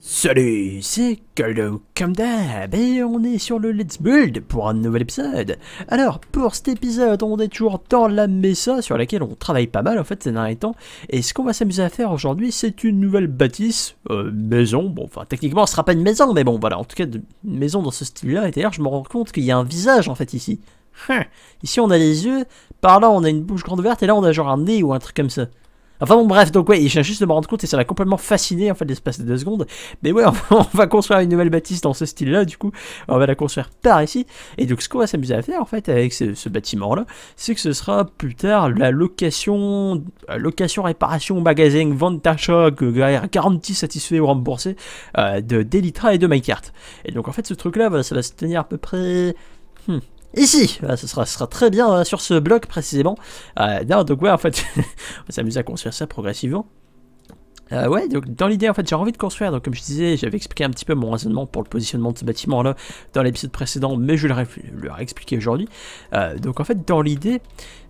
Salut, c'est Coldo comme d'hab et on est sur le Let's Build pour un nouvel épisode. Alors pour cet épisode on est toujours dans la Mesa sur laquelle on travaille pas mal en fait ces derniers temps et ce qu'on va s'amuser à faire aujourd'hui c'est une nouvelle bâtisse, euh, maison, bon enfin techniquement ce sera pas une maison mais bon voilà en tout cas une maison dans ce style là et d'ailleurs je me rends compte qu'il y a un visage en fait ici. Hein, ici on a les yeux, par là on a une bouche grande ouverte et là on a genre un nez ou un truc comme ça. Enfin bon bref, donc ouais, je viens juste de me rendre compte et ça m'a complètement fasciné en fait l'espace de deux secondes. Mais ouais, on va construire une nouvelle bâtisse dans ce style-là, du coup, on va la construire par ici. Et donc ce qu'on va s'amuser à faire en fait avec ce, bâtiment-là, c'est que ce sera plus tard la location, euh, location, réparation, magasin, vente choc, garantie satisfait ou remboursée euh, de Delitra et de MyCart. Et donc en fait ce truc-là, ça va se tenir à peu près... Hmm, ici. Ah, ce, sera, très bien euh, sur ce bloc précisément. Euh, donc ouais, en fait, on va s'amuser à construire ça progressivement. Euh, ouais, donc dans l'idée, en fait, j'ai envie de construire. Donc, comme je disais, j'avais expliqué un petit peu mon raisonnement pour le positionnement de ce bâtiment-là dans l'épisode précédent, mais je le ai, expliqué aujourd'hui. Euh, donc, en fait, dans l'idée,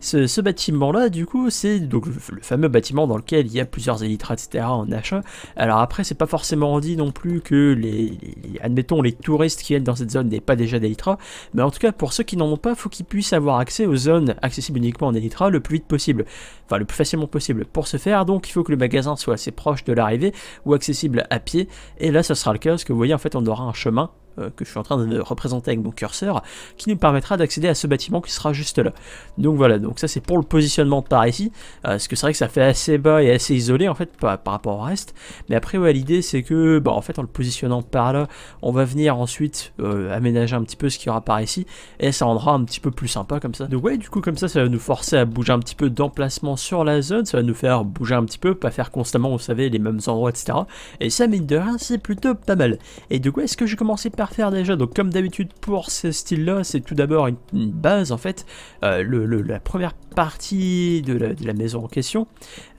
ce, bâtiment-là, du coup, c'est donc le, fameux bâtiment dans lequel il y a plusieurs élytras, etc. en achat. Alors, après, c'est pas forcément dit non plus que les, admettons, les touristes qui viennent dans cette zone n'aient pas déjà d'élytras, mais en tout cas, pour ceux qui n'en ont pas, faut qu'ils puissent avoir accès aux zones accessibles uniquement en élytra le plus vite possible, enfin, le plus facilement possible. Pour ce faire, donc, il faut que le magasin soit assez proche de l'arrivée ou accessible à pied. Et là, ça sera le cas, parce que vous voyez, en fait, on aura un chemin euh, que je suis en train de représenter avec mon curseur, qui nous permettra d'accéder à ce bâtiment qui sera juste là. Donc voilà, donc ça c'est pour le positionnement par ici, euh, parce que c'est vrai que ça fait assez bas et assez isolé en fait par, rapport au reste, mais après ouais, l'idée c'est que bah, en fait en le positionnant par là, on va venir ensuite euh, aménager un petit peu ce qu'il y aura par ici, et ça rendra un petit peu plus sympa comme ça. Donc ouais, du coup comme ça, ça va nous forcer à bouger un petit peu d'emplacement sur la zone, ça va nous faire bouger un petit peu, pas faire constamment, vous savez, les mêmes endroits, etc. Et ça, mine de rien, c'est plutôt pas mal. Et du coup, est-ce que vais commencer par faire déjà. Donc comme d'habitude pour ce style-là, c'est tout d'abord une, base en fait, euh, le, la première partie de la, maison en question.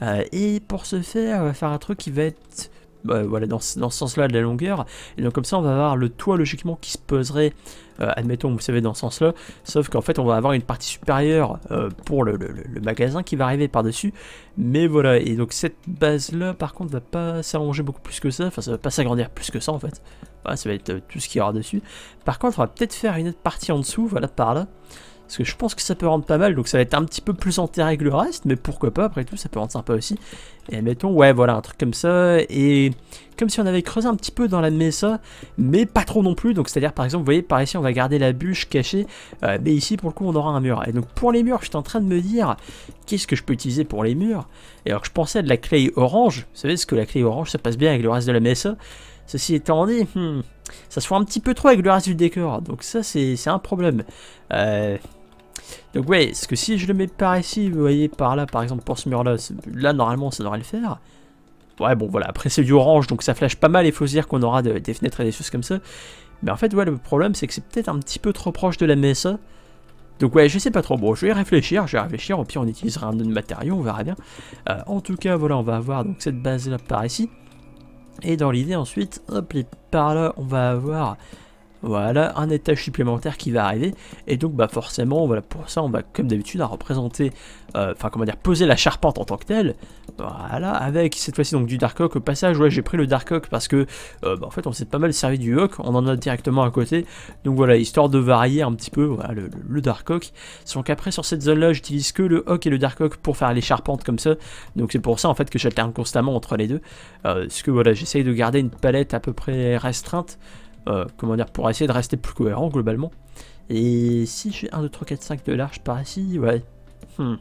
Euh, et pour ce faire, on va faire un truc qui va être... Bah, voilà, dans, dans ce sens-là de la longueur. Et donc comme ça, on va avoir le toit logiquement qui se poserait, euh, admettons, vous savez, dans ce sens-là. Sauf qu'en fait, on va avoir une partie supérieure pour le, le, le, magasin qui va arriver par-dessus. Mais voilà, et donc cette base-là, par contre, va pas s'arranger beaucoup plus que ça. Enfin, ça va pas s'agrandir plus que ça, en fait ça va être euh, tout ce qu'il y aura dessus. Par contre, on va peut-être faire une autre partie en dessous, voilà, par là. Parce que je pense que ça peut rendre pas mal, donc ça va être un petit peu plus enterré que le reste, mais pourquoi pas, après tout, ça peut rendre sympa aussi. Et mettons, ouais, voilà, un truc comme ça, et comme si on avait creusé un petit peu dans la mesa, mais pas trop non plus, donc c'est-à-dire, par exemple, vous voyez, par ici, on va garder la bûche cachée, euh, mais ici, pour le coup, on aura un mur. Et donc, pour les murs, je suis en train de me dire, qu'est-ce que je peux utiliser pour les murs Et alors je pensais à de la clé orange, vous savez, ce que la clé orange, ça passe bien avec le reste de la mesa, Ceci étant dit, hmm, ça se voit un petit peu trop avec le reste du décor, donc ça c'est un problème. Euh, donc ouais, parce que si je le mets par ici, vous voyez par là par exemple pour ce mur là, là normalement ça devrait le faire. Ouais bon voilà, après c'est du orange donc ça flash pas mal et faut se dire qu'on aura des fenêtres et des choses comme ça. Mais en fait ouais le problème c'est que c'est peut-être un petit peu trop proche de la messe. Hein. Donc ouais, je sais pas trop, bon, je vais y réfléchir, je vais réfléchir, au pire on utilisera un autre matériau, on verra bien. Euh, en tout cas, voilà, on va avoir donc cette base là par ici. Et dans l'idée ensuite, hop, par là on va avoir voilà, un étage supplémentaire qui va arriver. Et donc, bah forcément, voilà, pour ça, on va, comme d'habitude, à hein, représenter, euh, enfin, comment dire, poser la charpente en tant que telle. Voilà, avec cette fois-ci, donc, du Dark Oak. Au passage, ouais, j'ai pris le Dark Oak parce que, euh, bah, en fait, on s'est pas mal servi du oak On en a directement à côté. Donc, voilà, histoire de varier un petit peu, le, Dark Oak. Sauf qu'après, sur cette zone-là, j'utilise que le oak et le Dark Oak pour faire les charpentes comme ça. Donc, c'est pour ça, en fait, que j'alterne constamment entre les deux. Euh, parce que, voilà, j'essaye de garder une palette à peu près restreinte. Euh, comment dire, pour essayer de rester plus cohérent globalement. Et si j'ai 1, 2, 3, 4, 5 de large par ici, ouais. Hmm.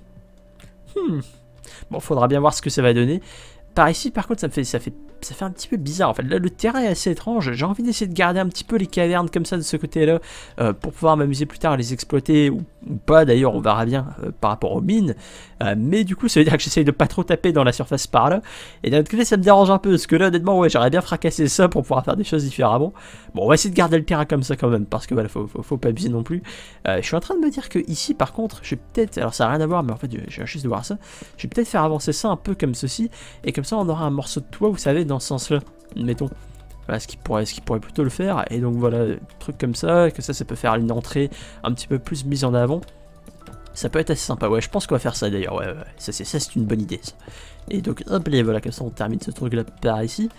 Hmm. Bon, faudra bien voir ce que ça va donner. Par ici, par contre, ça me fait, ça fait, ça fait un petit peu bizarre. En fait, là, le terrain est assez étrange. J'ai envie d'essayer de garder un petit peu les cavernes comme ça de ce côté-là euh, pour pouvoir m'amuser plus tard à les exploiter ou, pas. D'ailleurs, on verra bien euh, par rapport aux mines. Euh, mais du coup, ça veut dire que j'essaye de pas trop taper dans la surface par là. Et d'un autre côté, ça me dérange un peu, parce que là, honnêtement, ouais, j'aurais bien fracassé ça pour pouvoir faire des choses différemment. Bon, on va essayer de garder le terrain comme ça quand même, parce que voilà, faut, pas abuser non plus. Euh, je suis en train de me dire que ici, par contre, je vais peut-être, alors ça n'a rien à voir, mais en fait, j'ai juste de voir ça. Je vais peut-être faire avancer ça un peu comme ceci, et comme ça, on aura un morceau de toit, vous savez, dans ce sens-là, mettons. Voilà, ce qui pourrait ce qui pourrait plutôt le faire et donc voilà truc comme ça que ça ça peut faire une entrée un petit peu plus mise en avant ça peut être assez sympa, ouais, je pense qu'on va faire ça d'ailleurs, ouais, ouais, ça c'est une bonne idée. Ça. Et donc, hop, et voilà, comme ça on termine ce truc-là par ici.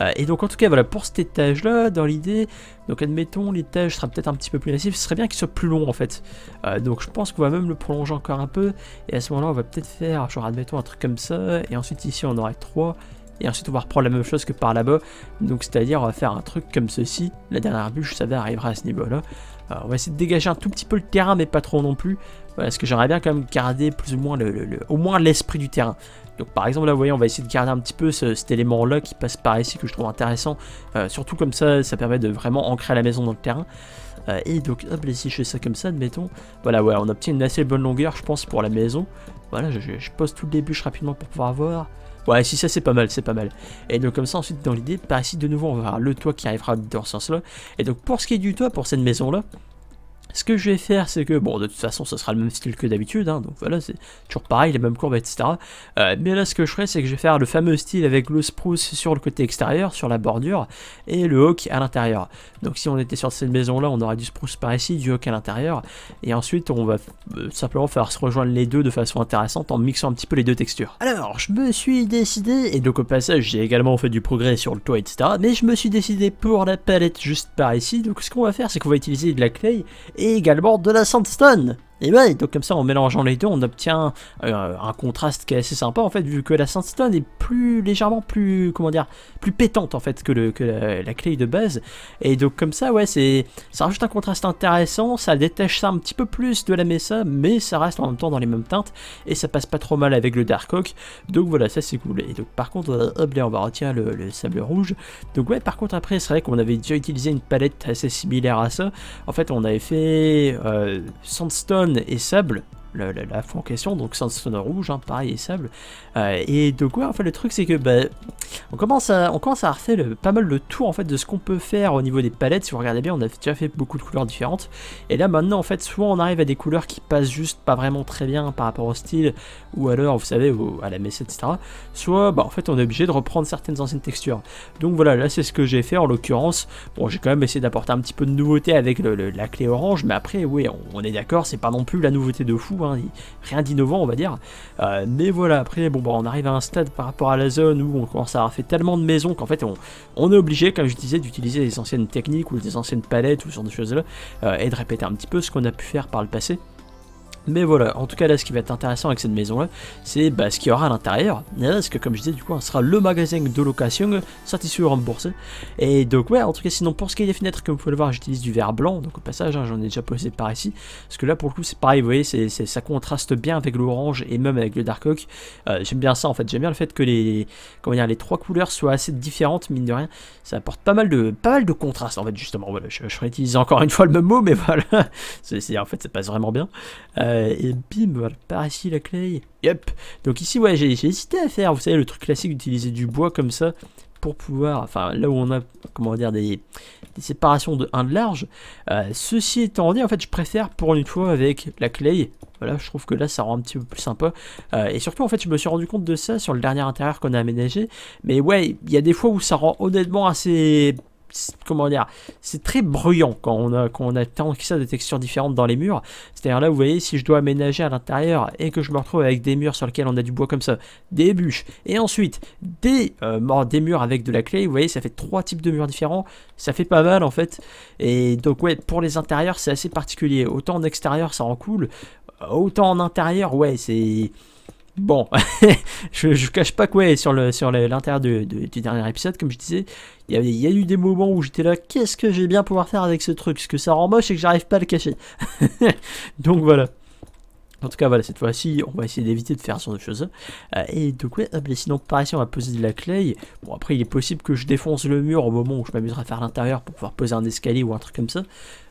Euh, et donc, en tout cas, voilà, pour cet étage-là, dans l'idée, donc admettons, l'étage sera peut-être un petit peu plus massif, ce serait bien qu'il soit plus long en fait. Euh, donc, je pense qu'on va même le prolonger encore un peu, et à ce moment-là, on va peut-être faire, genre, admettons, un truc comme ça, et ensuite ici, on aura 3, et ensuite on va reprendre la même chose que par là-bas. Donc c'est-à-dire on va faire un truc comme ceci. La dernière bûche, ça va arrivera à ce niveau-là. on va essayer de dégager un tout petit peu le terrain, mais pas trop non plus. parce que j'aimerais bien quand même garder plus ou moins le, au moins l'esprit du terrain. Donc par exemple là vous voyez on va essayer de garder un petit peu cet élément là qui passe par ici que je trouve intéressant. Euh, surtout comme ça ça permet de vraiment ancrer la maison dans le terrain. Euh, et donc hop là si je fais ça comme ça admettons. Voilà ouais on obtient une assez bonne longueur je pense pour la maison. Voilà je, je pose toutes les bûches rapidement pour pouvoir voir. Ouais, si ça c'est pas mal, c'est pas mal. Et donc comme ça ensuite dans l'idée, par bah, ici de nouveau on va avoir le toit qui arrivera dans ce sens-là. Et donc pour ce qui est du toit pour cette maison-là, ce que je vais faire, c'est que, bon, de toute façon, ce sera le même style que d'habitude, hein, donc voilà, c'est toujours pareil, les mêmes courbes, etc. Euh, mais là, ce que je ferai, c'est que je vais faire le fameux style avec le spruce sur le côté extérieur, sur la bordure, et le hawk à l'intérieur. Donc si on était sur cette maison-là, on aurait du spruce par ici, du hawk à l'intérieur, et ensuite, on va euh, simplement faire se rejoindre les deux de façon intéressante en mixant un petit peu les deux textures. Alors, je me suis décidé, et donc au passage, j'ai également fait du progrès sur le toit, etc., mais je me suis décidé pour la palette juste par ici, donc ce qu'on va faire, c'est qu'on va utiliser de la clay, et également de la sandstone. Et ouais, donc comme ça, en mélangeant les deux, on obtient euh, un contraste qui est assez sympa en fait, vu que la sandstone est plus légèrement plus, comment dire, plus pétante en fait que, le, que la, clé clay de base. Et donc comme ça, ouais, c'est, ça rajoute un contraste intéressant, ça détache ça un petit peu plus de la mesa, mais ça reste en même temps dans les mêmes teintes et ça passe pas trop mal avec le dark oak. Donc voilà, ça c'est cool. Et donc par contre, euh, hop là, on va retenir le, sable rouge. Donc ouais, par contre après, c'est vrai qu'on avait déjà utilisé une palette assez similaire à ça. En fait, on avait fait euh, sandstone et Sable la, la, en question, donc sonne rouge, hein, pareil et sable. Euh, et de quoi en fait le truc c'est que bah, on commence à on commence à refaire pas mal le tour en fait de ce qu'on peut faire au niveau des palettes. Si vous regardez bien, on a déjà fait beaucoup de couleurs différentes. Et là maintenant en fait, soit on arrive à des couleurs qui passent juste pas vraiment très bien par rapport au style, ou alors vous savez à la messe etc. Soit bah, en fait on est obligé de reprendre certaines anciennes textures. Donc voilà, là c'est ce que j'ai fait en l'occurrence. Bon, j'ai quand même essayé d'apporter un petit peu de nouveauté avec la clé orange, mais après oui, on est d'accord, c'est pas non plus la nouveauté de fou Hein, rien d'innovant on va dire. Euh, mais voilà, après bon, bah, on arrive à un stade par rapport à la zone où on commence à avoir tellement de maisons qu'en fait on, est obligé, comme je disais, d'utiliser des anciennes techniques ou des anciennes palettes ou ce de choses là, euh, et de répéter un petit peu ce qu'on a pu faire par le passé. Mais voilà, en tout cas là ce qui va être intéressant avec cette maison là, c'est bah, ce qu'il y aura à l'intérieur. Parce que comme je disais du coup, hein, ce sera le magasin de location satisfait euh, remboursé. Et donc ouais, en tout cas sinon pour ce qui est des fenêtres, comme vous pouvez le voir, j'utilise du vert blanc. Donc au passage, hein, j'en ai déjà posé par ici. Parce que là pour le coup c'est pareil, vous voyez, ça contraste bien avec l'orange et même avec le dark oak. Euh, j'aime bien ça en fait, j'aime bien le fait que les, comment les trois couleurs soient assez différentes, mine de rien. Ça apporte pas mal de, pas de contraste en fait justement. Voilà, je, je utiliser encore une fois le même mot, mais voilà. c'est, en fait ça passe vraiment bien. Euh, euh, et bim, voilà, par ici la clé. Yep. Donc ici, ouais, j'ai hésité à faire, vous savez, le truc classique d'utiliser du bois comme ça pour pouvoir, enfin là où on a, comment dire, des, des séparations de 1 de large. Euh, ceci étant dit, en fait, je préfère pour une fois avec la clé. Voilà, je trouve que là, ça rend un petit peu plus sympa. Euh, et surtout, en fait, je me suis rendu compte de ça sur le dernier intérieur qu'on a aménagé. Mais ouais, il y a des fois où ça rend honnêtement assez comment dire, c'est très bruyant quand on a, quand on a tant que ça de textures différentes dans les murs. C'est-à-dire là, vous voyez, si je dois aménager à l'intérieur et que je me retrouve avec des murs sur lesquels on a du bois comme ça, des bûches, et ensuite des, euh, des murs avec de la clé, vous voyez, ça fait trois types de murs différents, ça fait pas mal en fait. Et donc ouais, pour les intérieurs, c'est assez particulier. Autant en extérieur, ça rend cool, autant en intérieur, ouais, c'est... Bon, je cache pas quoi sur le sur l'intérieur du dernier épisode, comme je disais, il y, y, a eu des moments où j'étais là, qu'est-ce que j'ai bien pouvoir faire avec ce truc Parce que ça rend moche et que j'arrive pas à le cacher. donc voilà. En tout cas, voilà, cette fois-ci, on va essayer d'éviter de faire ce genre de choses. Euh, et donc, ouais, sinon, par ici, on va poser de la clay. Bon, après, il est possible que je défonce le mur au moment où je m'amuserai à faire l'intérieur pour pouvoir poser un escalier ou un truc comme ça.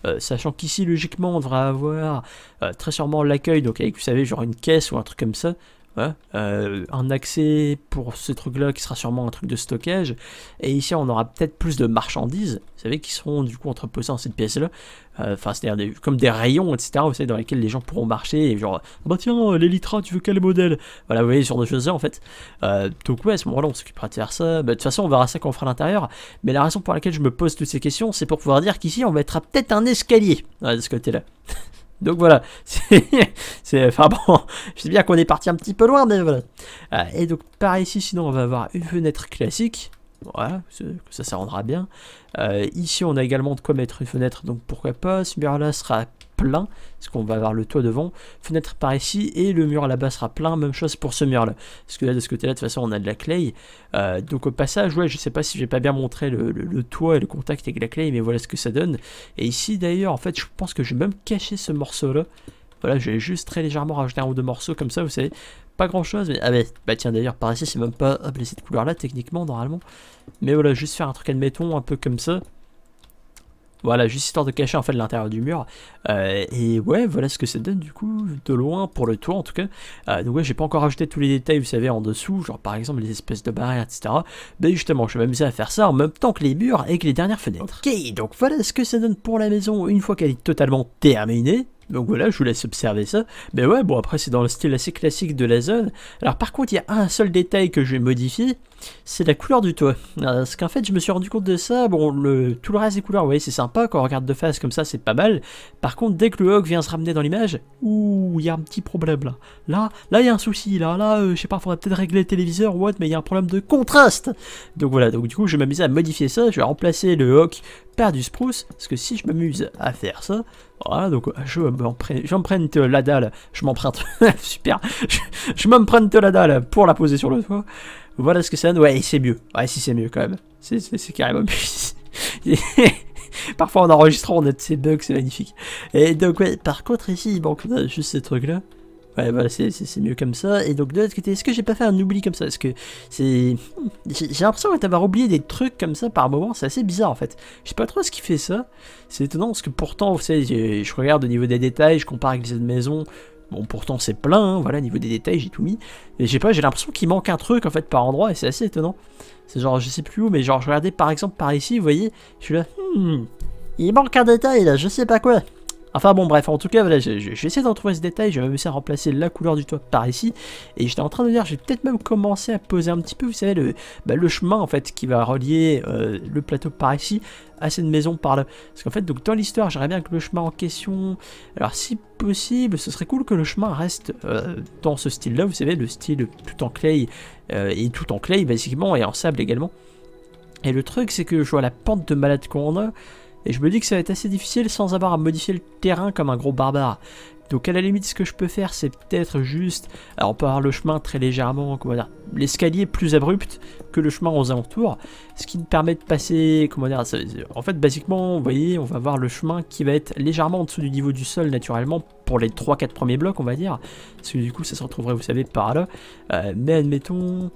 Euh, sachant qu'ici, logiquement, on devrait avoir euh, très sûrement l'accueil. Donc, avec, vous savez, genre une caisse ou un truc comme ça un hein, euh, accès pour ce truc-là qui sera sûrement un truc de stockage. Et ici, on aura peut-être plus de marchandises, vous savez, qui seront du coup entreposées dans cette pièce-là. Euh, enfin, c'est-à-dire comme des rayons, etc., vous savez, dans lesquels les gens pourront marcher. Et genre, ah bah tiens, l'Elytra, tu veux quel modèle Voilà, vous voyez, sur genre choses-là, en fait. Euh, donc, ouais, à ce moment-là, on s'occupera de faire ça. Bah, de toute façon, on verra ça quand on fera l'intérieur. Mais la raison pour laquelle je me pose toutes ces questions, c'est pour pouvoir dire qu'ici, on va mettra peut-être un escalier hein, de ce côté-là. Donc voilà, c'est, enfin bon, je sais bien qu'on est parti un petit peu loin, mais voilà. Euh, et donc par ici, sinon on va avoir une fenêtre classique, voilà, ça, ça rendra bien. Euh, ici, on a également de quoi mettre une fenêtre, donc pourquoi pas. Ce mur-là sera plein, parce qu'on va avoir le toit devant, fenêtre par ici, et le mur là-bas sera plein, même chose pour ce mur-là, parce que là, de ce côté-là, de toute façon, on a de la clay, euh, donc au passage, ouais, je sais pas si j'ai pas bien montré le, toit et le contact avec la clay, mais voilà ce que ça donne, et ici, d'ailleurs, en fait, je pense que je vais même cacher ce morceau-là, voilà, j'ai juste très légèrement rajouter un ou deux morceaux comme ça, vous savez, pas grand chose, mais ah bah, tiens d'ailleurs par ici c'est même pas blessé de couleur là techniquement normalement, mais voilà juste faire un truc admettons un peu comme ça, voilà, juste histoire de cacher en fait l'intérieur du mur. Euh, et ouais, voilà ce que ça donne du coup de loin pour le tour en tout cas. Euh, donc ouais, j'ai pas encore ajouté tous les détails, vous savez, en dessous, genre par exemple les espèces de barrières, etc. Mais justement, je vais m'amuser à faire ça en même temps que les murs et que les dernières fenêtres. Ok, donc voilà ce que ça donne pour la maison une fois qu'elle est totalement terminée. Donc voilà, je vous laisse observer ça. Mais ouais, bon, après, c'est dans le style assez classique de la zone. Alors par contre, il y a un seul détail que je vais modifier, c'est la couleur du toit. Parce qu'en fait, je me suis rendu compte de ça. Bon, le, tout le reste des couleurs, vous voyez, c'est sympa. Quand on regarde de face comme ça, c'est pas mal. Par contre, dès que le hog vient se ramener dans l'image, ouh, il y a un petit problème là. Là, là, il y a un souci. Là, là, euh, je sais pas, faudrait peut-être régler le téléviseur ou autre, mais il y a un problème de contraste. Donc voilà, donc du coup, je vais m'amuser à modifier ça. Je vais remplacer le hog par du spruce. Parce que si je m'amuse à faire ça, voilà, ah, donc euh, je m'emprunte la dalle, je m'emprunte, super, je, m'emprunte la dalle pour la poser sur le toit. Voilà ce que ça donne, ouais, c'est mieux, ouais, si c'est mieux quand même, c'est carrément mieux. Parfois en enregistrant on a de ces bugs, c'est magnifique. Et donc, ouais, par contre, ici, il manque euh, juste ces trucs-là. Ouais, bah, c'est mieux comme ça. Et donc, de l'autre côté, est-ce que j'ai pas fait un oubli comme ça Est-ce que c'est. J'ai l'impression d'avoir oublié des trucs comme ça par moment. C'est assez bizarre en fait. Je sais pas trop ce qui fait ça. C'est étonnant parce que pourtant, vous savez, je regarde au niveau des détails, je compare avec les autres maisons. Bon, pourtant c'est plein, hein, voilà, au niveau des détails, j'ai tout mis. Mais j'ai pas, j'ai l'impression qu'il manque un truc en fait par endroit et c'est assez étonnant. C'est genre, je sais plus où, mais genre, je regardais par exemple par ici, vous voyez, je suis là, hmm, il manque un détail là, je sais pas quoi. Enfin bon bref, en tout cas voilà, j'ai d'en trouver ce détail, j'ai même réussi à remplacer la couleur du toit par ici, et j'étais en train de dire, j'ai peut-être même commencé à poser un petit peu, vous savez, le, bah, chemin en fait qui va relier euh, le plateau par ici à cette maison par là. Parce qu'en fait, donc dans l'histoire, j'aimerais bien que le chemin en question, alors si possible, ce serait cool que le chemin reste euh, dans ce style-là, vous savez, le style tout en clay, euh, et tout en clay basiquement, et en sable également. Et le truc, c'est que je vois la pente de malade qu'on a, et je me dis que ça va être assez difficile sans avoir à modifier le terrain comme un gros barbare. Donc à la limite, ce que je peux faire, c'est peut-être juste... Alors on peut avoir le chemin très légèrement, comment dire... L'escalier plus abrupt que le chemin aux alentours. Ce qui me permet de passer, comment dire... en fait, basiquement, vous voyez, on va avoir le chemin qui va être légèrement en dessous du niveau du sol, naturellement, pour les 3-4 premiers blocs, on va dire. Parce que du coup, ça se retrouverait, vous savez, par là. Euh, mais admettons...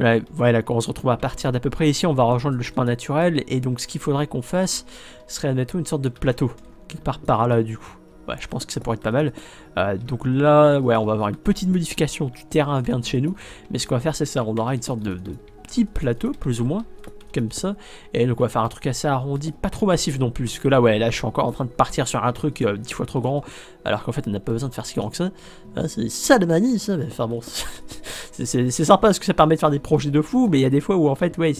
Là, voilà, quand on se retrouve à partir d'à peu près ici, on va rejoindre le chemin naturel, et donc ce qu'il faudrait qu'on fasse serait, admettons, une sorte de plateau, quelque part par là, du coup. Ouais, je pense que ça pourrait être pas mal. Euh, donc là, ouais, on va avoir une petite modification du terrain vers de chez nous, mais ce qu'on va faire, c'est ça, on aura une sorte de, de petit plateau, plus ou moins, comme ça. Et donc on va faire un truc assez arrondi, pas trop massif non plus, parce que là ouais, là je suis encore en train de partir sur un truc euh, dix 10 fois trop grand, alors qu'en fait on n'a pas besoin de faire si grand que ça. Hein, c'est ça de manie ça, mais enfin bon, c'est sympa parce que ça permet de faire des projets de fou, mais il y a des fois où en fait ouais,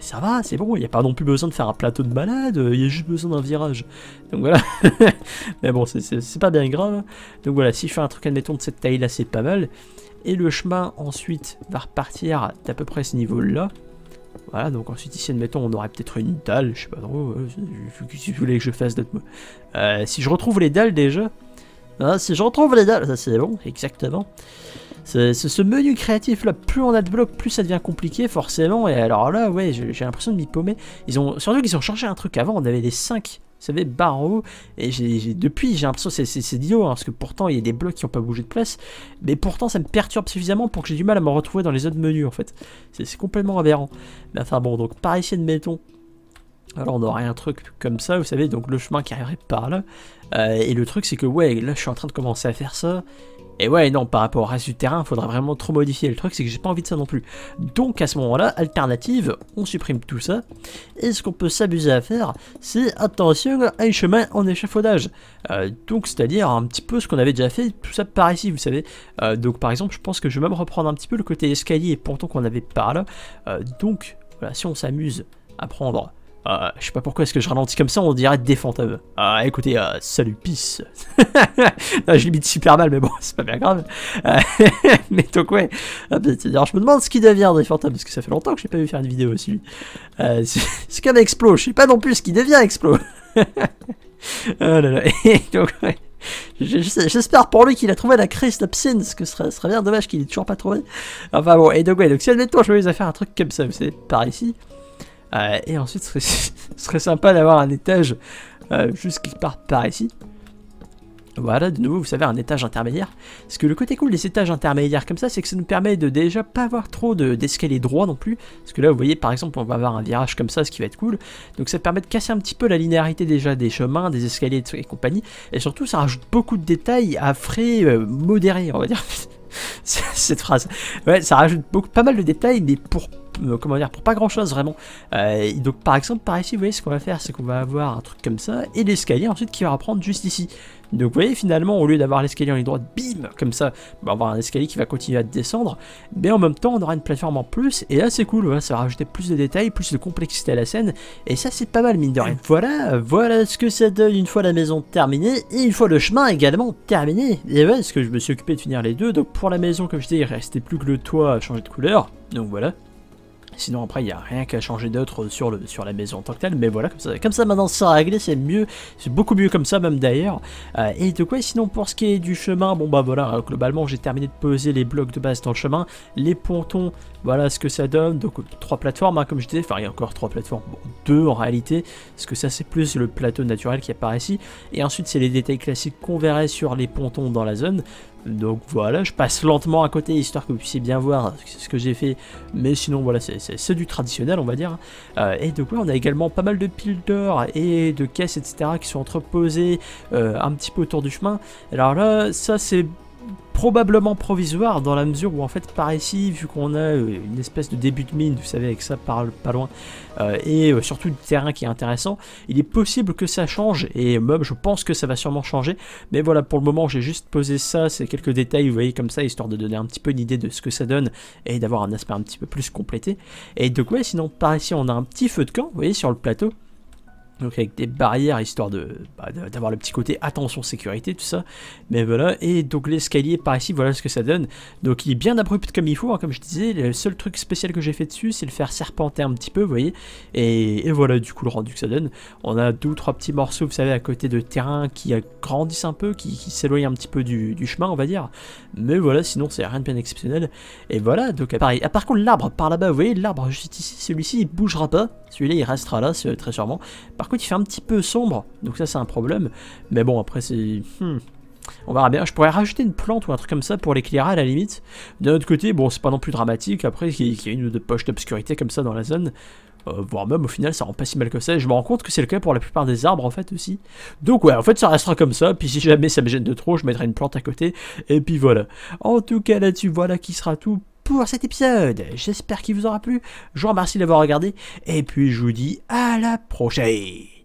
ça va, c'est bon, il n'y a pas non plus besoin de faire un plateau de malade, euh, il y a juste besoin d'un virage. Donc voilà, mais bon c'est pas bien grave. Donc voilà, si je fais un truc admettons de cette taille là, c'est pas mal. Et le chemin ensuite va repartir d'à peu près ce niveau là. Voilà, donc ensuite ici, admettons, on aurait peut-être une dalle, je sais pas trop, euh, si vous voulez que je fasse d'autres euh, si je retrouve les dalles déjà, hein, si je retrouve les dalles, ça c'est bon, exactement. C'est ce menu créatif là, plus on a de blocs, plus ça devient compliqué forcément, et alors là, ouais, j'ai l'impression de m'y paumer. Ils ont, surtout qu'ils ont changé un truc avant, on avait des 5 vous savez, Barreau, et j'ai depuis, j'ai l'impression que c'est Dio, hein, parce que pourtant, il y a des blocs qui n'ont pas bougé de place, mais pourtant, ça me perturbe suffisamment pour que j'ai du mal à me retrouver dans les autres menus, en fait. C'est complètement aberrant. Mais enfin, bon, donc, parisien de admettons. Alors on aurait un truc comme ça, vous savez, donc le chemin qui arriverait par là. Euh, et le truc c'est que ouais, là je suis en train de commencer à faire ça. Et ouais, non, par rapport au reste du terrain, faudrait vraiment trop modifier. Le truc, c'est que j'ai pas envie de ça non plus. Donc à ce moment-là, alternative, on supprime tout ça. Et ce qu'on peut s'abuser à faire, c'est attention à un chemin en échafaudage. Euh, donc c'est-à-dire un petit peu ce qu'on avait déjà fait, tout ça par ici, vous savez. Euh, donc par exemple, je pense que je vais même reprendre un petit peu le côté escalier et ponton qu'on avait par là. donc voilà, si on s'amuse à prendre euh, je sais pas pourquoi est-ce que je ralentis comme ça, on dirait des fantômes. Ah, écoutez, euh, salut, peace. non, je l'imite super mal, mais bon, c'est pas bien grave. mais donc, ouais. Ah, bah, je me demande ce qui devient des fantômes, parce que ça fait longtemps que j'ai pas vu faire une vidéo aussi. c'est comme Explo, je sais pas non plus ce qui devient Explo. oh là là. J'espère pour lui qu'il a trouvé la crise la que ce serait, serait, bien dommage qu'il ait toujours pas trouvé. Enfin bon, et donc ouais, donc si admettons je vais à faire un truc comme ça, vous savez, par ici, euh, et ensuite, ce serait, sympa d'avoir un étage euh, juste qui part par ici. Voilà, de nouveau, vous savez, un étage intermédiaire. Parce que le côté cool des étages intermédiaires comme ça, c'est que ça nous permet de déjà pas avoir trop d'escaliers droits droit non plus. Parce que là, vous voyez, par exemple, on va avoir un virage comme ça, ce qui va être cool. Donc ça permet de casser un petit peu la linéarité déjà des chemins, des escaliers et compagnie. Et surtout, ça rajoute beaucoup de détails à frais euh, modérés, on va dire. Cette phrase. Ouais, ça rajoute beaucoup, pas mal de détails, mais pour euh, comment dire, pour pas grand chose vraiment. Euh, donc par exemple, par ici, vous voyez ce qu'on va faire, c'est qu'on va avoir un truc comme ça, et l'escalier ensuite qui va reprendre juste ici. Donc vous voyez finalement au lieu d'avoir l'escalier en ligne droite, bim, comme ça, on va avoir un escalier qui va continuer à descendre, mais en même temps on aura une plateforme en plus, et là c'est cool, ça va rajouter plus de détails, plus de complexité à la scène, et ça c'est pas mal mine de rien. Voilà, voilà ce que ça donne une fois la maison terminée, et une fois le chemin également terminé, et ouais, parce que je me suis occupé de finir les deux, donc pour la maison comme je dis il restait plus que le toit à changer de couleur, donc voilà. Sinon après il n'y a rien qu'à changer d'autre sur, sur la maison en tant que telle, mais voilà, comme ça, comme ça maintenant c'est réglé, c'est mieux, c'est beaucoup mieux comme ça même d'ailleurs. Euh, et de quoi sinon pour ce qui est du chemin, bon bah voilà, hein, globalement j'ai terminé de poser les blocs de base dans le chemin, les pontons, voilà ce que ça donne, donc trois plateformes hein, comme je disais, enfin il y a encore trois plateformes, bon, deux en réalité, parce que ça c'est plus le plateau naturel qui apparaît ici, et ensuite c'est les détails classiques qu'on verrait sur les pontons dans la zone, donc voilà, je passe lentement à côté histoire que vous puissiez bien voir ce que j'ai fait. Mais sinon, voilà, c'est du traditionnel, on va dire. Euh, et donc, quoi on a également pas mal de piles et de caisses, etc., qui sont entreposées euh, un petit peu autour du chemin. Alors là, ça, c'est probablement provisoire dans la mesure où en fait par ici vu qu'on a euh, une espèce de début de mine vous savez avec ça parle pas loin euh, et euh, surtout du terrain qui est intéressant il est possible que ça change et même je pense que ça va sûrement changer mais voilà pour le moment j'ai juste posé ça c'est quelques détails vous voyez comme ça histoire de donner un petit peu une idée de ce que ça donne et d'avoir un aspect un petit peu plus complété et de quoi sinon par ici on a un petit feu de camp vous voyez sur le plateau donc avec des barrières histoire bah, de d'avoir le petit côté attention sécurité tout ça mais voilà et donc l'escalier par ici voilà ce que ça donne donc il est bien abrupt comme il faut hein, comme je disais le seul truc spécial que j'ai fait dessus c'est le faire serpenter un petit peu vous voyez et, voilà du coup le rendu que ça donne on a deux ou trois petits morceaux vous savez à côté de terrain qui grandissent un peu qui, s'éloignent un petit peu du, chemin on va dire mais voilà sinon c'est rien de bien exceptionnel et voilà donc pareil par contre l'arbre par là-bas vous voyez l'arbre juste ici celui-ci il bougera pas celui-là il restera là très sûrement par par il fait un petit peu sombre, donc ça c'est un problème. Mais bon, après c'est... Hmm. On verra bien. Je pourrais rajouter une plante ou un truc comme ça pour l'éclairer à la limite. D'un autre côté, bon, c'est pas non plus dramatique. Après, qu'il y ait une poche d'obscurité comme ça dans la zone. Euh, voire même au final, ça rend pas si mal que ça. je me rends compte que c'est le cas pour la plupart des arbres en fait aussi. Donc, ouais, en fait, ça restera comme ça. Puis si jamais ça me gêne de trop, je mettrai une plante à côté. Et puis voilà. En tout cas, là-dessus, voilà qui sera tout pour cet épisode. J'espère qu'il vous aura plu. Je vous remercie d'avoir regardé. Et puis je vous dis à la prochaine.